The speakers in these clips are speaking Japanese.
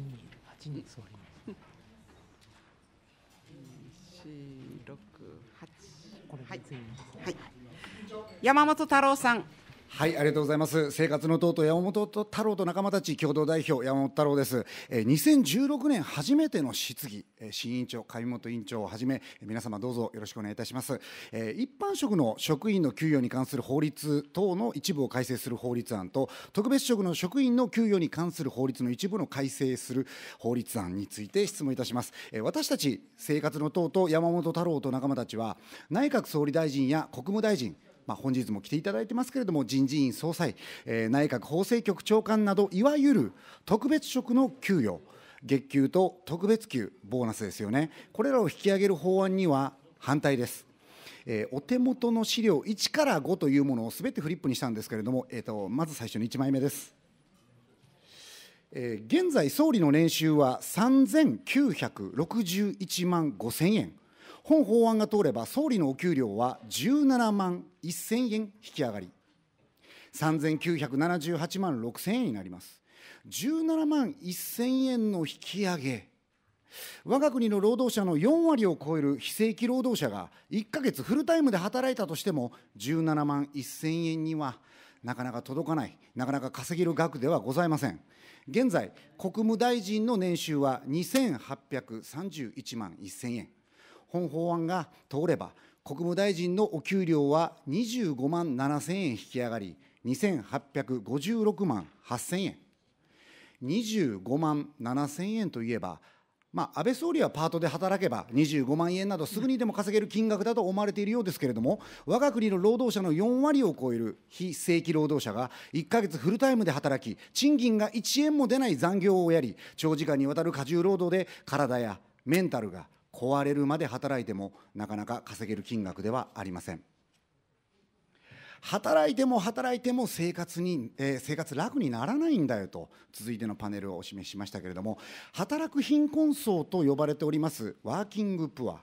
人いる8人座ります四六八これですね、はい、山本太郎さんはいありがとうございます生活の党と山本太郎と仲間たち共同代表山本太郎ですえ、2016年初めての質疑え、新委員長上本委員長をはじめ皆様どうぞよろしくお願いいたしますえ、一般職の職員の給与に関する法律等の一部を改正する法律案と特別職の職員の給与に関する法律の一部の改正する法律案について質問いたしますえ、私たち生活の党と山本太郎と仲間たちは内閣総理大臣や国務大臣まあ、本日も来ていただいてますけれども人事院総裁、えー、内閣法制局長官などいわゆる特別職の給与月給と特別給ボーナスですよねこれらを引き上げる法案には反対です。えー、お手元の資料1から5というものをすべてフリップにしたんですけれども、えーと、まず最初の1枚目です。え現在、総理の年収は3961万5000円。本法案が通れば、総理のお給料は17万1000円引き上がり、3978万6000円になります。17万1000円の引き上げ、我が国の労働者の4割を超える非正規労働者が1か月フルタイムで働いたとしても、17万1000円にはなかなか届かない、なかなか稼げる額ではございません。現在、国務大臣の年収は2831万1000円。本法案が通れば、国務大臣のお給料は25万7000円引き上がり、2856万8000円。25万7000円といえば、まあ、安倍総理はパートで働けば25万円などすぐにでも稼げる金額だと思われているようですけれども我が国の労働者の4割を超える非正規労働者が1か月フルタイムで働き賃金が1円も出ない残業をやり長時間にわたる過重労働で体やメンタルが壊れるまで働いてもなかなか稼げる金額ではありません働いても働いても生活に、えー、生活楽にならないんだよと続いてのパネルをお示ししましたけれども働く貧困層と呼ばれておりますワーキングプア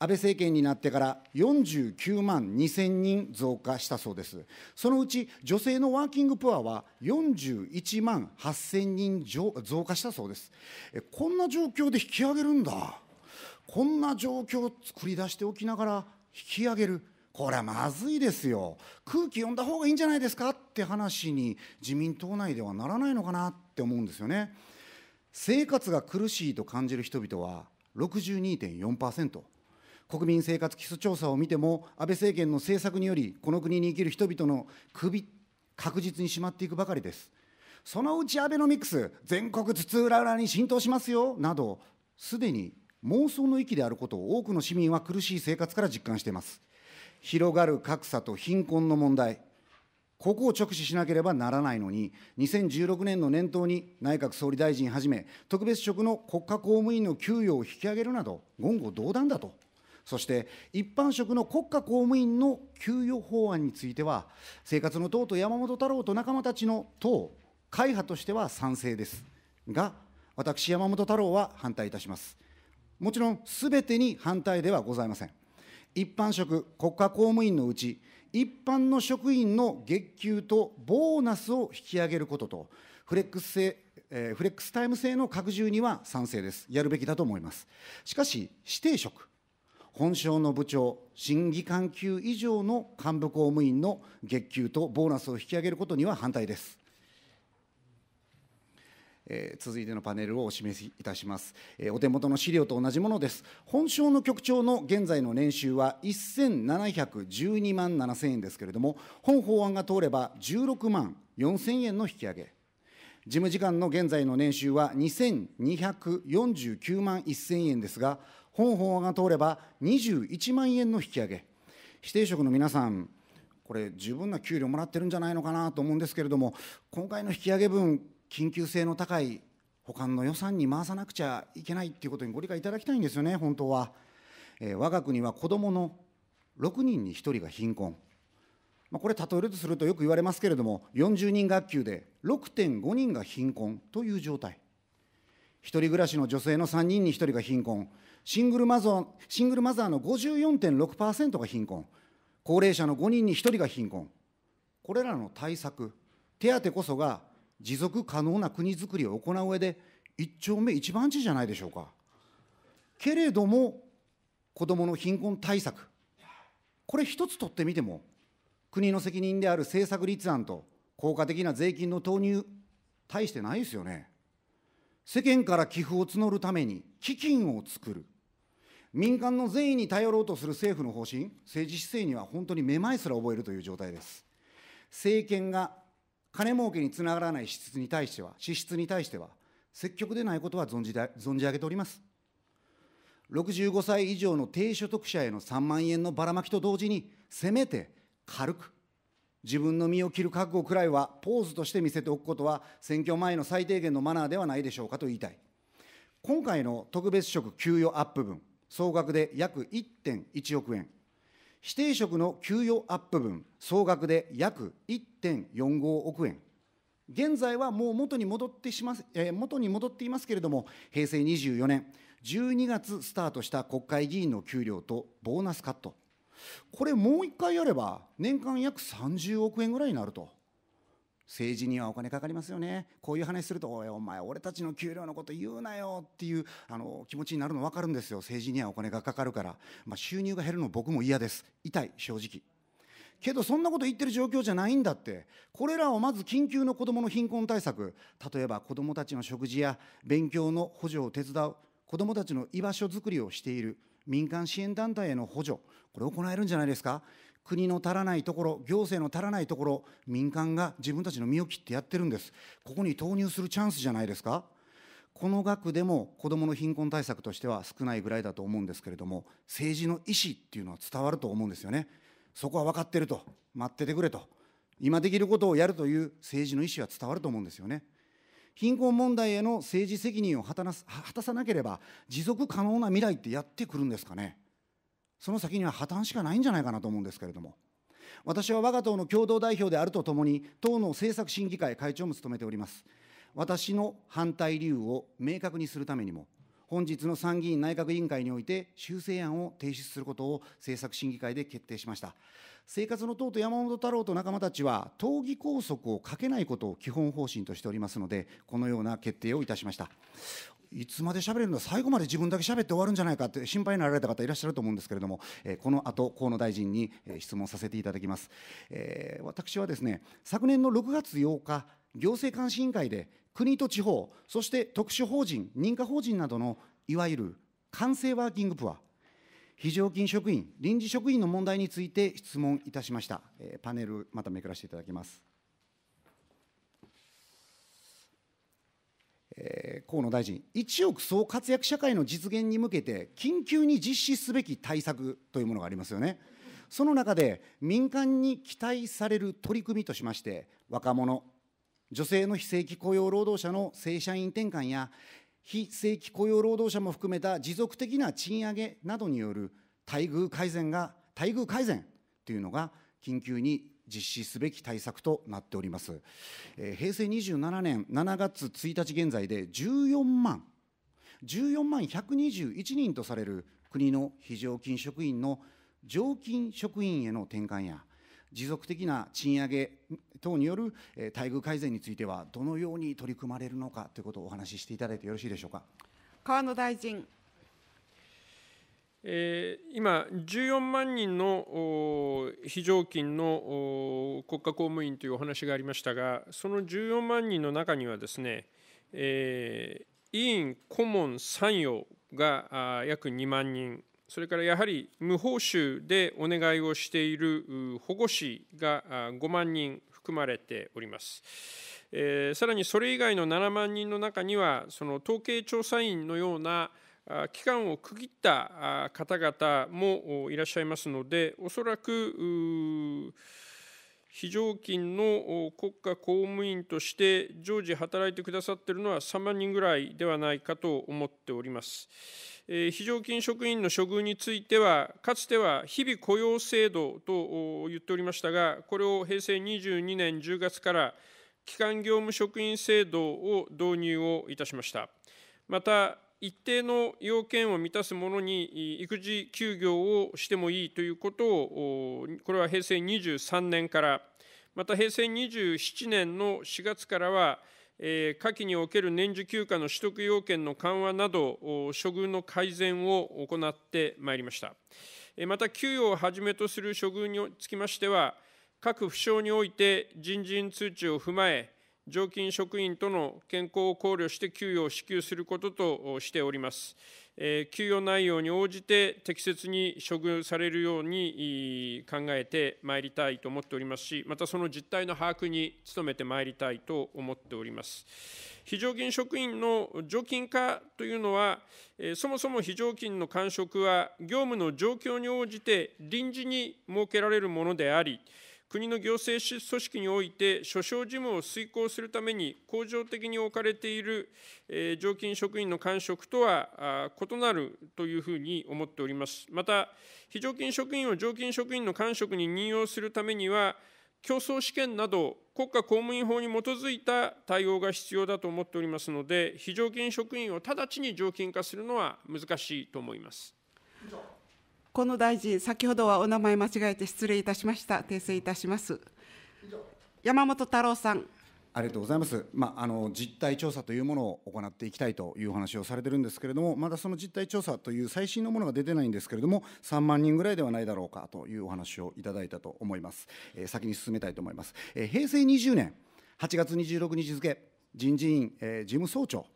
安倍政権になってから49万2000人増加したそうです。そのうち女性のワーキングプアは41万8000人増加したそうです。こんな状況で引き上げるんだ。こんな状況を作り出しておきながら引き上げるこれはまずいですよ空気読んだ方がいいんじゃないですかって話に自民党内ではならないのかなって思うんですよね生活が苦しいと感じる人々は62.4%国民生活基礎調査を見ても安倍政権の政策によりこの国に生きる人々の首確実にしまっていくばかりですそのうちアベノミクス全国津々浦々に浸透しますよなどすでに妄想の域であることを多くの市民は苦しい生活から実感しています。広がる格差と貧困の問題、ここを直視しなければならないのに、2016年の年頭に内閣総理大臣はじめ、特別職の国家公務員の給与を引き上げるなど、言語道断だと、そして一般職の国家公務員の給与法案については、生活の党と山本太郎と仲間たちの党、会派としては賛成ですが、私、山本太郎は反対いたします。もちろん全てに反対ではございません。一般職、国家公務員のうち、一般の職員の月給とボーナスを引き上げることと、フレックス制、えー、フレックスタイム制の拡充には賛成です。やるべきだと思います。しかし、指定職、本省の部長、審議官級以上の幹部公務員の月給とボーナスを引き上げることには反対です。えー、続いてのパネルをお示しいたします、えー、お手元の資料と同じものです本省の局長の現在の年収は1712万7000円ですけれども本法案が通れば16万4000円の引き上げ事務次官の現在の年収は2249万1000円ですが本法案が通れば21万円の引き上げ指定職の皆さんこれ十分な給料もらってるんじゃないのかなと思うんですけれども今回の引き上げ分緊急性の高い保管の予算に回さなくちゃいけないということにご理解いただきたいんですよね、本当は。えー、我が国は子どもの6人に1人が貧困、まあ、これ、例えるとするとよく言われますけれども、40人学級で6.5人が貧困という状態、1人暮らしの女性の3人に1人が貧困、シングルマザーシングルマザーの54.6%が貧困、高齢者の5人に1人が貧困、これらの対策、手当こそが持続可能な国づくりを行う上で、一丁目一番地じゃないでしょうか。けれども、子どもの貧困対策、これ一つ取ってみても、国の責任である政策立案と効果的な税金の投入、大してないですよね。世間から寄付を募るために基金を作る、民間の善意に頼ろうとする政府の方針、政治姿勢には本当にめまいすら覚えるという状態です。政権が金儲けにつながらない支出に対しては、支出に対しては、積極でないことは存じ存じ上げております。65歳以上の低所得者への3万円のばらまきと同時に、せめて軽く、自分の身を切る覚悟くらいはポーズとして見せておくことは、選挙前の最低限のマナーではないでしょうかと言いたい。今回の特別職給与アップ分、総額で約1.1億円。指定職の給与アップ分、総額で約1.45億円、現在はもう元に戻ってしまえー、元に戻っていますけれども、平成24年12月スタートした国会議員の給料とボーナスカット、これ、もう1回やれば、年間約30億円ぐらいになると。政治にはお金かかりますよね。こういう話すると、おい、お前、俺たちの給料のこと言うなよっていう、あの、気持ちになるの分かるんですよ。政治にはお金がかかるから。まあ、収入が減るの僕も嫌です。痛い、正直。けど、そんなこと言ってる状況じゃないんだって。これらをまず緊急の子どもの貧困対策。例えば、子どもたちの食事や勉強の補助を手伝う。子どもたちの居場所づくりをしている。民間支援団体への補助。これを行えるんじゃないですか。国の足らないところ、行政の足らないところ、民間が自分たちの身を切ってやってるんです。ここに投入するチャンスじゃないですか。この額でも子どもの貧困対策としては少ないぐらいだと思うんですけれども、政治の意思っていうのは伝わると思うんですよね。そこは分かってると、待っててくれと、今できることをやるという政治の意思は伝わると思うんですよね。貧困問題への政治責任を果たさなければ、持続可能な未来ってやってくるんですかね。その先には破綻しかないんじゃないかなと思うんですけれども、私は我が党の共同代表であるとともに、党の政策審議会会長も務めております。私の反対理由を明確にするためにも、本日の参議院内閣委員会において、修正案を提出することを政策審議会で決定しました。生活の党と山本太郎と仲間たちは、党議拘束をかけないことを基本方針としておりますので、このような決定をいたしました。いつまで喋れるんだ、最後まで自分だけ喋って終わるんじゃないかって心配になられた方いらっしゃると思うんですけれども、えこの後河野大臣に質問させていただきます。えー、私はですね、昨年の6月8日、行政監視委員会で国と地方、そして特殊法人、認可法人などのいわゆる完成ワーキングプア、非常勤職員、臨時職員の問題について質問いたしました。えー、パネル、まためくらせていただきます。えー、河野大臣、1億総活躍社会の実現に向けて、緊急に実施すべき対策というものがありますよね。その中で、民間に期待される取り組みとしまして、若者、女性の非正規雇用労働者の正社員転換や、非正規雇用労働者も含めた持続的な賃上げなどによる待遇改善が、待遇改善というのが緊急に実施すべき対策となっております。えー、平成27年7月1日現在で14万、14万121人とされる国の非常勤職員の常勤職員への転換や、持続的な賃上げ等による待遇改善については、どのように取り組まれるのかということをお話ししていただいてよろしいでしょうか。河野大臣今、14万人の非常勤の国家公務員というお話がありましたが、その14万人の中にはですね、委員、顧問、参与が約2万人、それからやはり無報酬でお願いをしている保護士が5万人含まれております。えー、さらにそれ以外の7万人の中にはその統計調査員のような期間を区切った方々もいらっしゃいますのでおそらく非常勤の国家公務員として常時働いてくださっているのは3万人ぐらいではないかと思っております。非常勤職員の処遇については、かつては日々雇用制度と言っておりましたが、これを平成22年10月から、基幹業務職員制度を導入をいたしました。また、一定の要件を満たす者に育児休業をしてもいいということを、これは平成23年から、また平成27年の4月からは、下記における年次休暇の取得要件の緩和など、処遇の改善を行ってまいりました。また、給与をはじめとする処遇につきましては、各府省において人事院通知を踏まえ、常勤職員との健康を考慮して給与を支給することとしております。給与内容に応じて適切に処遇されるように考えてまいりたいと思っておりますし、またその実態の把握に努めてまいりたいと思っております。非常勤職員の常勤化というのは、そもそも非常勤の官職は、業務の状況に応じて臨時に設けられるものであり、国の行政組織において、所掌事務を遂行するために、恒常的に置かれている常勤職員の官職とは異なるというふうに思っております。また、非常勤職員を常勤職員の官職に任用するためには、競争試験など、国家公務員法に基づいた対応が必要だと思っておりますので、非常勤職員を直ちに常勤化するのは難しいと思います。河野大臣、先ほどはお名前間違えて失礼いたしました。訂正いたします。山本太郎さん。ありがとうございます、まあ、あの実態調査というものを行っていきたいというお話をされているんですけれども、まだその実態調査という最新のものが出てないんですけれども、3万人ぐらいではないだろうかというお話をいただいたと思います、えー、先に進めたいと思います、えー、平成20年8月26日付、人事院、えー、事務総長、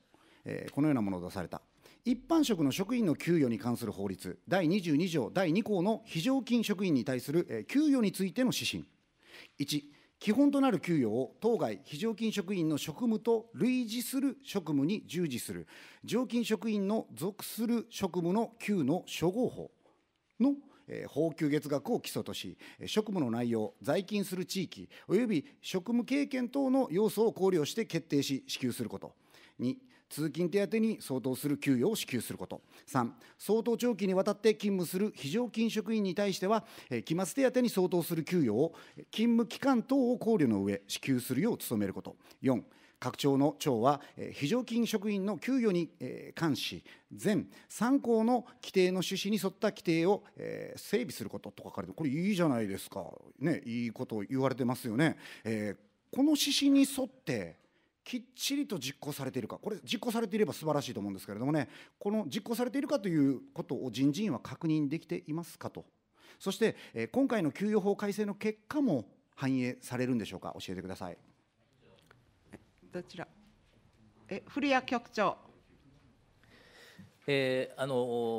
えー、このようなものを出された一般職の職員の給与に関する法律第22条第2項の非常勤職員に対する給与についての指針1基本となる給与を当該非常勤職員の職務と類似する職務に従事する常勤職員の属する職務の給の初号法の報給月額を基礎とし、職務の内容、在勤する地域、および職務経験等の要素を考慮して決定し、支給すること。2通勤手当に相当する給与を支給すること3相当長期にわたって勤務する非常勤職員に対しては期末手当に相当する給与を勤務期間等を考慮の上支給するよう努めること4各庁の庁は非常勤職員の給与に関し全3項の規定の趣旨に沿った規定を整備することと書かれてこれいいじゃないですかねいいこと言われてますよね。この趣旨に沿ってきっちりと実行されているかこれ実行されていれば素晴らしいと思うんですけれどもねこの実行されているかということを人事院は確認できていますかとそして、え今回の給与法改正の結果も反映されるんでしょうか教えてくださいどちらえ古谷局長えー、あの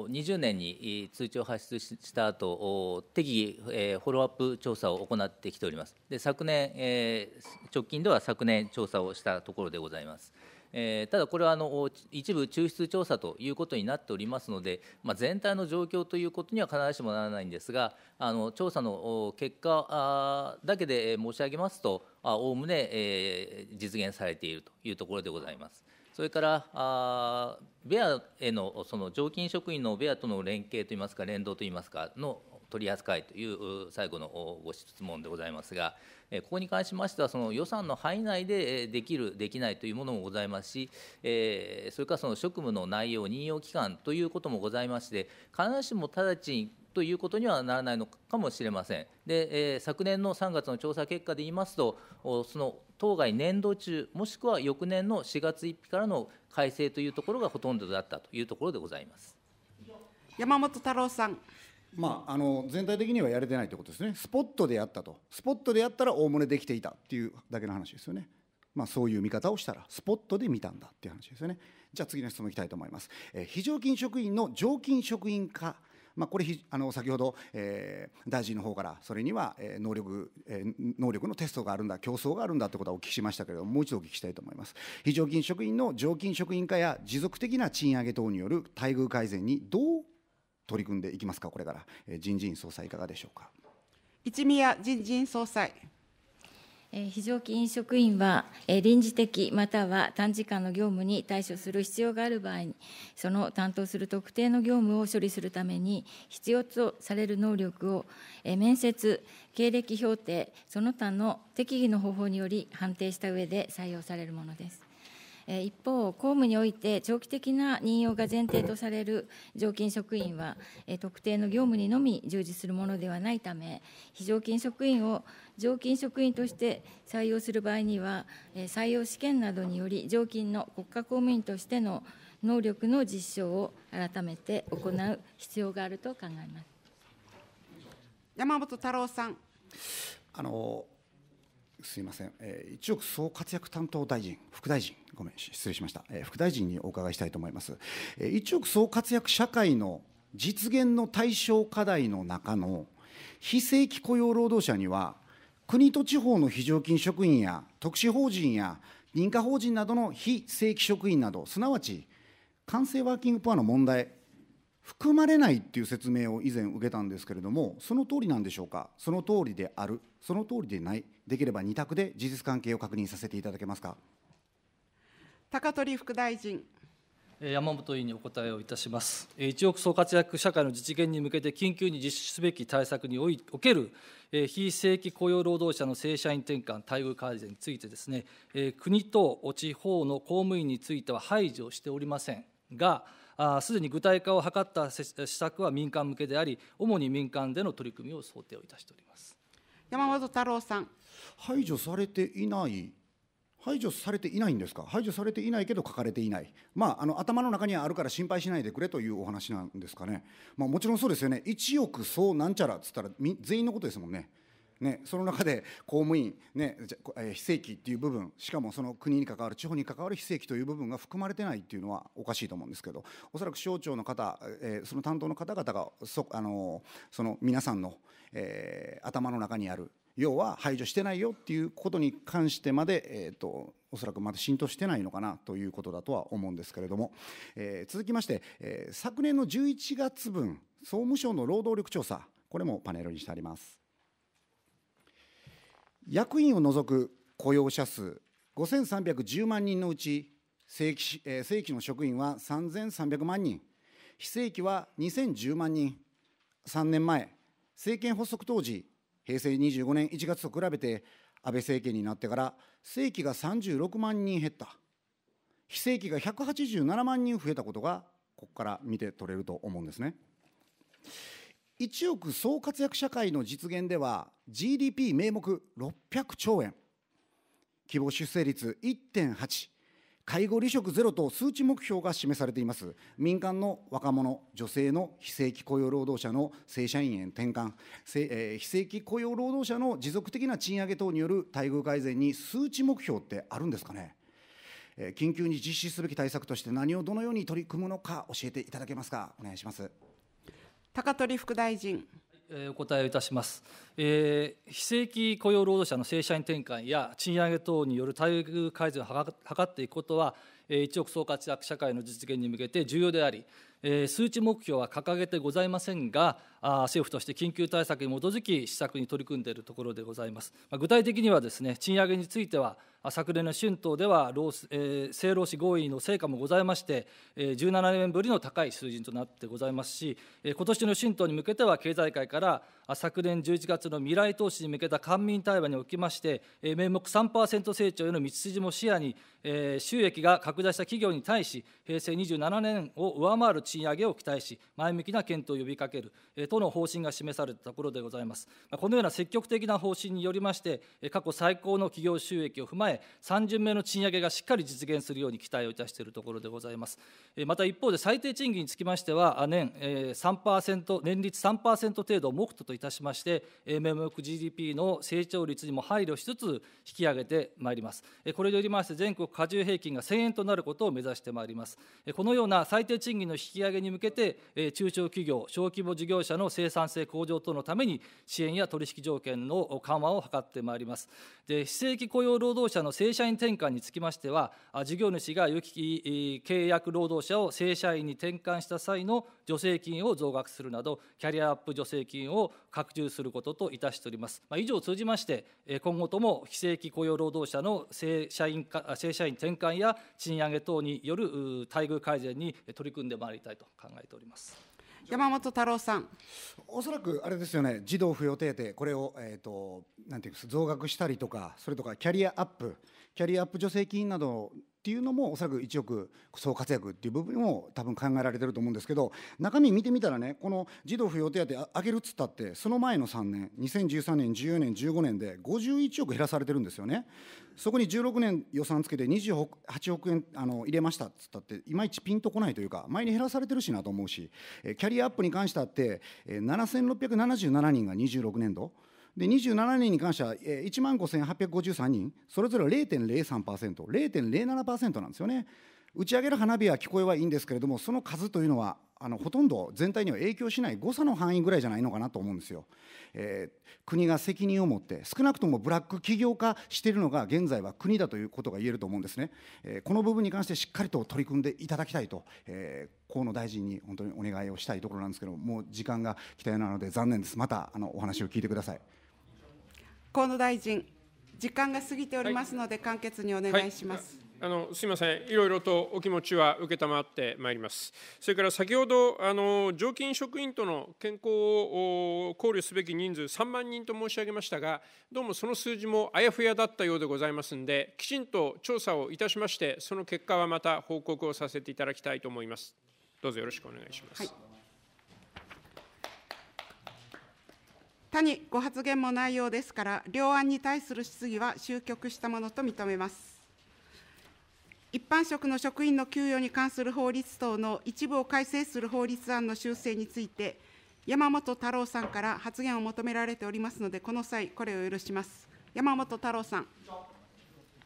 20年に通知を発出した後適宜、えー、フォローアップ調査を行ってきております。で昨年、えー、直近では昨年調査をしたところでございます。えー、ただ、これはあの一部抽出調査ということになっておりますので、まあ、全体の状況ということには必ずしもならないんですが、あの調査の結果だけで申し上げますと、おおむね、えー、実現されているというところでございます。それからあベアへのその常勤職員のベアとの連携といいますか、連動といいますか、の取り扱いという最後のご質問でございますが、ここに関しましては、その予算の範囲内でできる、できないというものもございますし、それからその職務の内容、任用期間ということもございまして、必ずしも直ちにということにはならないのかもしれません。で、え昨年の3月の調査結果で言いますと、その当該年度中、もしくは翌年の4月1日からの改正というところがほとんどだったというところでございます山本太郎さん。まあ、あの全体的にはやれてないということですね、スポットでやったと、スポットでやったらおおむねできていたというだけの話ですよね。まあ、そういう見方をしたらスポットで見たんだっていう話ですよね。じゃあ次の質問いきたいと思います。えー、非常勤職員の常勤職員化まあ、これあの先ほど、えー、大臣の方からそれには、えー、能力、えー、能力のテストがあるんだ競争があるんだということはお聞きしましたけれどももう一度お聞きしたいと思います非常勤職員の常勤職員化や持続的な賃上げ等による待遇改善にどう取り組んでいきますかこれから、えー、人事院総裁いかがでしょうか一宮人事院総裁非常勤職員は、臨時的または短時間の業務に対処する必要がある場合に、その担当する特定の業務を処理するために、必要とされる能力を、面接、経歴評定、その他の適宜の方法により判定した上で採用されるものです。え一方、公務において長期的な任用が前提とされる常勤職員は、え特定の業務にのみ従事するものではないため、非常勤職員を常勤職員として採用する場合には、え採用試験などにより、常勤の国家公務員としての能力の実証を改めて行う必要があると考えます山本太郎さん。あのすいません、えー、一億総活躍担当大臣、副大臣、ごめん、失礼しました、えー、副大臣にお伺いしたいと思います。えー、一億総活躍社会の実現の対象課題の中の、非正規雇用労働者には、国と地方の非常勤職員や特殊法人や認可法人などの非正規職員など、すなわち、完成ワーキングポアの問題含まれないっていう説明を以前受けたんですけれどもその通りなんでしょうかその通りであるその通りでないできれば2択で事実関係を確認させていただけますか高取副大臣山本委員にお答えをいたします一億総活躍社会の実現に向けて緊急に実施すべき対策における非正規雇用労働者の正社員転換待遇改善についてですね国と地方の公務員については排除しておりませんがすでに具体化を図った施策は民間向けであり、主に民間での取り組みを想定をいたしております山本太郎さん。排除されていない排除されていないんですか、排除されていないけど書かれていない、まあ、あの頭の中にはあるから心配しないでくれというお話なんですかね、まあ、もちろんそうですよね、1億そうなんちゃらっつったら、全員のことですもんね。ね、その中で公務員、ね、非正規という部分しかもその国に関わる地方に関わる非正規という部分が含まれてないというのはおかしいと思うんですけどおそらく省庁の方、その担当の方々がそあのその皆さんの、えー、頭の中にある要は排除してないよということに関してまで、えーと、おそらくまだ浸透してないのかなということだとは思うんですけれども、えー、続きまして、え昨年の11月分総務省の労働力調査これもパネルにしてあります。役員を除く雇用者数5310万人のうち正規,、えー、正規の職員は3300万人非正規は2010万人3年前政権発足当時平成25年1月と比べて安倍政権になってから正規が36万人減った非正規が187万人増えたことがここから見て取れると思うんですね。1億総活躍社会の実現では GDP 名目600兆円希望出生率1.8介護離職ゼロと数値目標が示されています民間の若者女性の非正規雇用労働者の正社員へ転換、えー、非正規雇用労働者の持続的な賃上げ等による待遇改善に数値目標ってあるんですかね緊急に実施すべき対策として何をどのように取り組むのか教えていただけますかお願いします。高取副大臣。お答えいたします、えー、非正規雇用労働者の正社員転換や賃上げ等による待遇改善を図っていくことは、一億総活躍社会の実現に向けて重要であり、え数値目標は掲げてございませんが、政府として緊急対策に基づき、施策に取り組んでいるところでございます。ま具体的にはです、ね、賃上げについては、昨年の春闘ではえ政労使合意の成果もございまして、え17年ぶりの高い水準となってございますし、え今年の春闘に向けては、経済界から昨年11月の未来投資に向けた官民対話におきまして、え名目3%成長への道筋も視野に、え収益が拡大した企業に対し、平成27年を上回る賃上げを期待し、前向きな検討を呼びかける、えとの方針が示されたところでございます。このような積極的な方針によりまして、過去最高の企業収益を踏まえ、3巡目の賃上げがしっかり実現するように期待をいたしているところでございます。また一方で、最低賃金につきましては、年3%、年率3%程度を目途といたしまして、名目 GDP の成長率にも配慮しつつ、引き上げてまいります。これによりまして、全国加重平均が1000円となることを目指してまいります。このような最低賃金の引き上げに向けて、え中小企業、小規模事業者の生産性向上等のために、支援や取引条件の緩和を図ってまいります。で非正規雇用労働者の正社員転換につきましては、事業主が有機契約労働者を正社員に転換した際の助成金を増額するなど、キャリアアップ助成金を拡充することといたしております。まあ、以上を通じまして、今後とも非正規雇用労働者の正社員化正社員転換や賃上げ等による待遇改善に取り組んでまいりたいと考えております山本太郎さんおそらくあれですよね児童扶養手当これを、えーと、となんていうんです増額したりとかそれとかキャリアアップキャリアアップ助成金などっていうのもおそらく1億総活躍っていう部分も多分考えられてると思うんですけど中身見てみたらねこの児童扶養手当上げるっつったってその前の3年2013年14年15年で51億減らされてるんですよねそこに16年予算つけて28億円あの入れましたっつったっていまいちピンとこないというか前に減らされてるしなと思うしキャリアアップに関してあって7677人が26年度で27人に関しては1万5853人それぞれ0.03%、0.07%なんですよね。打ち上げる花火は聞こえはいいんですけれどもその数というのはあのほとんど全体には影響しない誤差の範囲ぐらいじゃないのかなと思うんですよ、えー、国が責任を持って少なくともブラック企業化しているのが現在は国だということが言えると思うんですね、えー、この部分に関してしっかりと取り組んでいただきたいと、えー、河野大臣に本当にお願いをしたいところなんですけどもう時間が来たようなので残念ですまたあのお話を聞いてください。河野大臣、時間が過ぎておりますので、簡潔にお願いします。はいはいあのすみません、いろいろとお気持ちは承ってまいります。それから先ほど、あの常勤職員との健康を考慮すべき人数3万人と申し上げましたが、どうもその数字もあやふやだったようでございますんで、きちんと調査をいたしまして、その結果はまた報告をさせていただきたいと思います。どうぞよろしくお願いします。はい他にご発言もないようですから、両案に対する質疑は終局したものと認めます。一般職の職員の給与に関する法律等の一部を改正する法律案の修正について、山本太郎さんから発言を求められておりますので、この際、これを許します。山本太郎さん。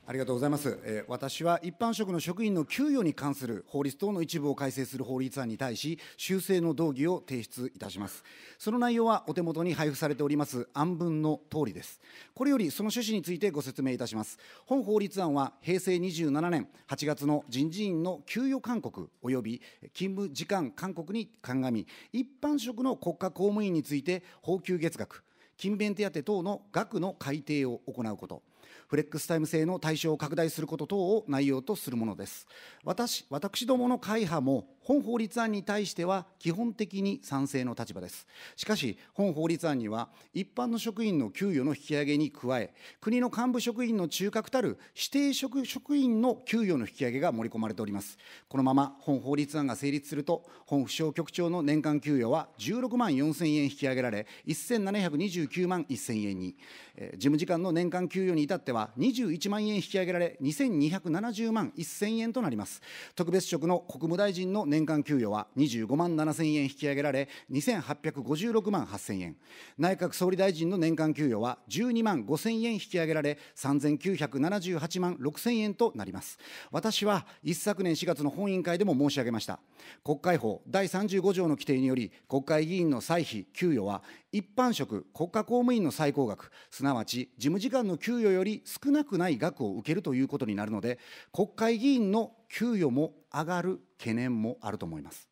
ありがとうございます、えー、私は一般職の職員の給与に関する法律等の一部を改正する法律案に対し修正の動議を提出いたしますその内容はお手元に配布されております案文の通りですこれよりその趣旨についてご説明いたします本法律案は平成27年8月の人事院の給与勧告及び勤務時間勧告に鑑み一般職の国家公務員について俸給月額勤勉手当等の額の改定を行うことフレックスタイム制の対象を拡大すること等を内容とするものです。私私どもの会派も本法律案に対しては基本的に賛成の立場です。しかし、本法律案には一般の職員の給与の引き上げに加え、国の幹部職員の中核たる指定職職員の給与の引き上げが盛り込まれております。このまま本法律案が成立すると、本府省局長の年間給与は16万4000円引き上げられ、1729万1000円に、えー、事務次官の年間給与に至っては21万円引き上げられ、2270万1000円となります。特別職の国務大臣の年年間給与は25万7000円引き上げられ、2856万8000円。内閣総理大臣の年間給与は12万5000円引き上げられ、3978万6000円となります。私は一昨年4月の本委員会でも申し上げました。国会法第35条の規定により、国会議員の歳費、給与は一般職国家公務員の最高額すなわち事務次官の給与より少なくない額を受けるということになるので国会議員の給与も上がる懸念もあると思います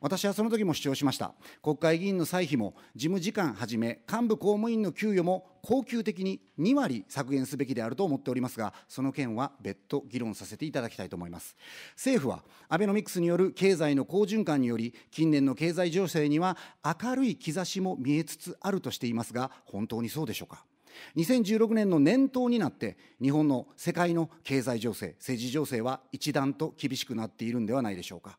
私はその時も主張しました国会議員の歳費も事務次官はじめ幹部公務員の給与も恒久的に2割削減すべきであると思っておりますがその件は別途議論させていただきたいと思います政府はアベノミクスによる経済の好循環により近年の経済情勢には明るい兆しも見えつつあるとしていますが本当にそうでしょうか2016年の年頭になって日本の世界の経済情勢政治情勢は一段と厳しくなっているんではないでしょうか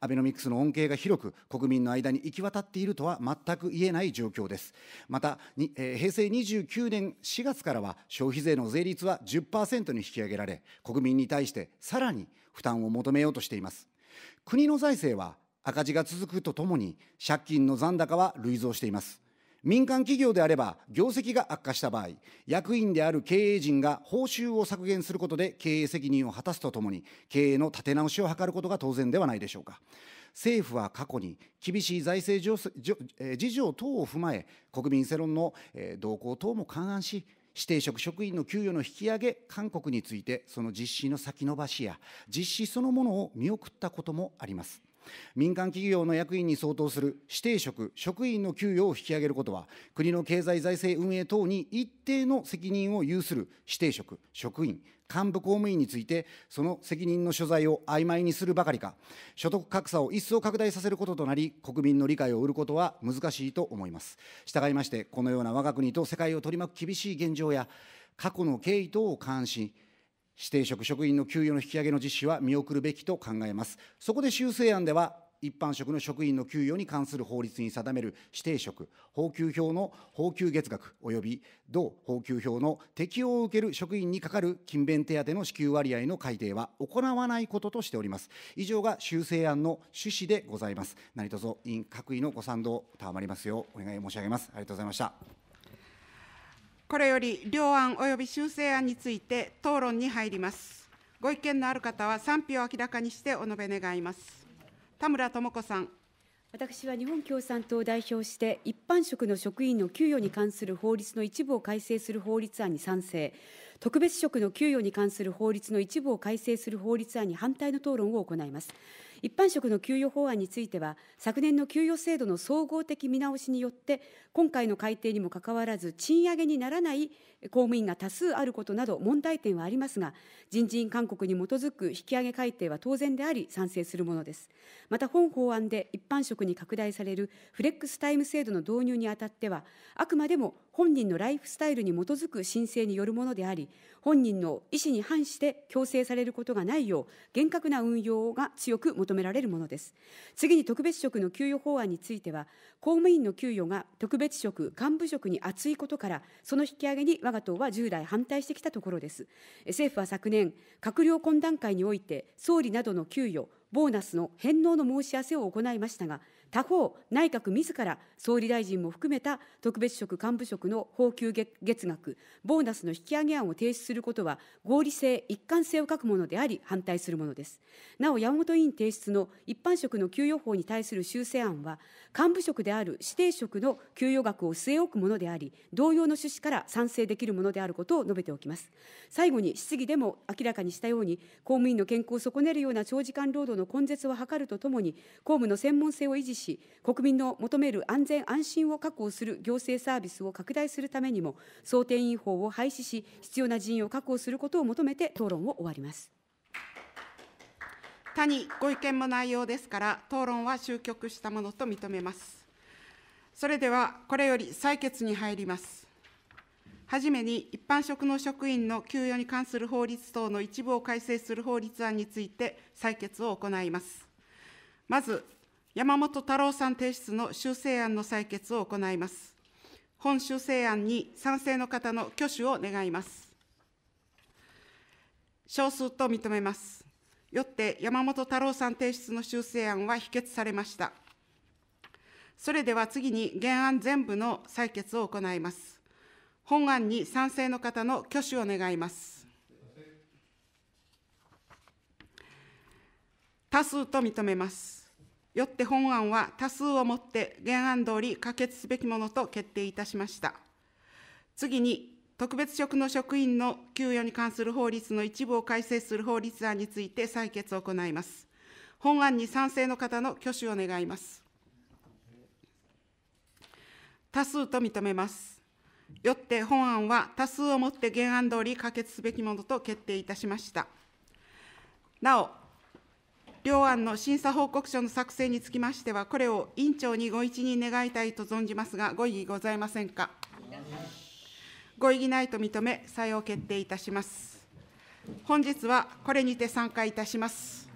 アベノミクスの恩恵が広く国民の間に行き渡っているとは全く言えない状況です。また、えー、平成29年4月からは消費税の税率は10%に引き上げられ、国民に対してさらに負担を求めようとしています。国の財政は赤字が続くとともに、借金の残高は累増しています。民間企業であれば業績が悪化した場合、役員である経営陣が報酬を削減することで経営責任を果たすとともに、経営の立て直しを図ることが当然ではないでしょうか。政府は過去に厳しい財政事情等を踏まえ、国民世論の動向等も勘案し、指定職職員の給与の引き上げ勧告について、その実施の先延ばしや、実施そのものを見送ったこともあります。民間企業の役員に相当する指定職、職員の給与を引き上げることは、国の経済財政運営等に一定の責任を有する指定職、職員、幹部公務員について、その責任の所在を曖昧にするばかりか、所得格差を一層拡大させることとなり、国民の理解を得ることは難しいと思います。従いまして、このような我が国と世界を取り巻く厳しい現状や、過去の経緯等を監視、指定職職員の給与の引き上げの実施は見送るべきと考えます。そこで修正案では一般職の職員の給与に関する法律に定める指定職、報給表の報給月額及び同報給表の適用を受ける職員にかかる勤勉手当の支給割合の改定は行わないこととしております。以上が修正案の趣旨でございます。何卒委員各位のご賛同賜りますようお願い申し上げます。ありがとうございました。これより両案及び修正案について討論に入ります。ご意見のある方は賛否を明らかにしてお述べ願います。田村智子さん。私は日本共産党を代表して一般職の職員の給与に関する法律の一部を改正する法律案に賛成特別職の給与に関する法律の一部を改正する法律案に反対の討論を行います一般職の給与法案については、昨年の給与制度の総合的見直しによって、今回の改定にもかかわらず、賃上げにならない公務員が多数あることなど、問題点はありますが、人事院勧告に基づく引き上げ改定は当然であり、賛成するものです。また、本法案で一般職に拡大されるフレックスタイム制度の導入にあたっては、あくまでも本人のライフスタイルに基づく申請によるものであり、本人の意思に反して強制されることがないよう、厳格な運用が強く求められるものです。次に特別職の給与法案については、公務員の給与が特別職、幹部職に厚いことから、その引き上げに我が党は従来反対してきたところです。政府は昨年、閣僚懇談会において、総理などの給与、ボーナスの返納の申し合わせを行いましたが、他方、内閣自ら総理大臣も含めた特別職幹部職の俸給月額、ボーナスの引き上げ案を提出することは合理性、一貫性を欠くものであり、反対するものです。なお、山本委員提出の一般職の給与法に対する修正案は、幹部職である指定職の給与額を据え置くものであり、同様の趣旨から賛成できるものであることを述べておきます。最後に、質疑でも明らかにしたように、公務員の健康を損ねるような長時間労働の根絶を図るとともに、公務の専門性を維持し、国民の求める安全・安心を確保する行政サービスを拡大するためにも、総定員法を廃止し、必要な人員を確保することを求めて討論を終わります。他にご意見も内容ですから、討論は終局したものと認めます。それでは、これより採決に入ります。はじめに、一般職の職員の給与に関する法律等の一部を改正する法律案について、採決を行います。まず、山本太郎さん提出の修正案の採決を行います。本修正案に賛成の方の挙手を願います。少数と認めます。よって山本太郎さん提出の修正案は否決されました。それでは次に原案全部の採決を行います。本案に賛成の方の挙手を願います。多数と認めます。よって本案は多数をもって原案通り可決すべきものと決定いたしました。次に、特別職の職員の給与に関する法律の一部を改正する法律案について採決を行います。本案に賛成の方の挙手を願います。多数と認めます。よって本案は多数をもって原案通り可決すべきものと決定いたしました。なお、両案の審査報告書の作成につきましては、これを委員長にご一任願いたいと存じますが、ご異議ございませんか。ご異議ないと認め、採用決定いたします。本日はこれにて参加いたします。